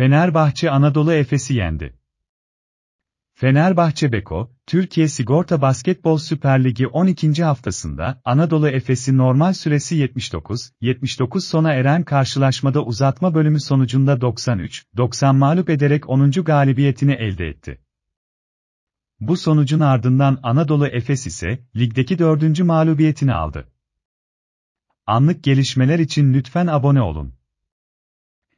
Fenerbahçe Anadolu Efes'i yendi. Fenerbahçe Beko, Türkiye Sigorta Basketbol Süper Ligi 12. haftasında Anadolu Efes'i normal süresi 79, 79 sona eren karşılaşmada uzatma bölümü sonucunda 93, 90 mağlup ederek 10. galibiyetini elde etti. Bu sonucun ardından Anadolu Efes ise ligdeki 4. mağlubiyetini aldı. Anlık gelişmeler için lütfen abone olun.